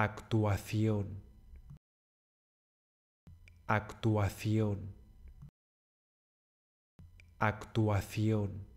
actuación, actuación, actuación.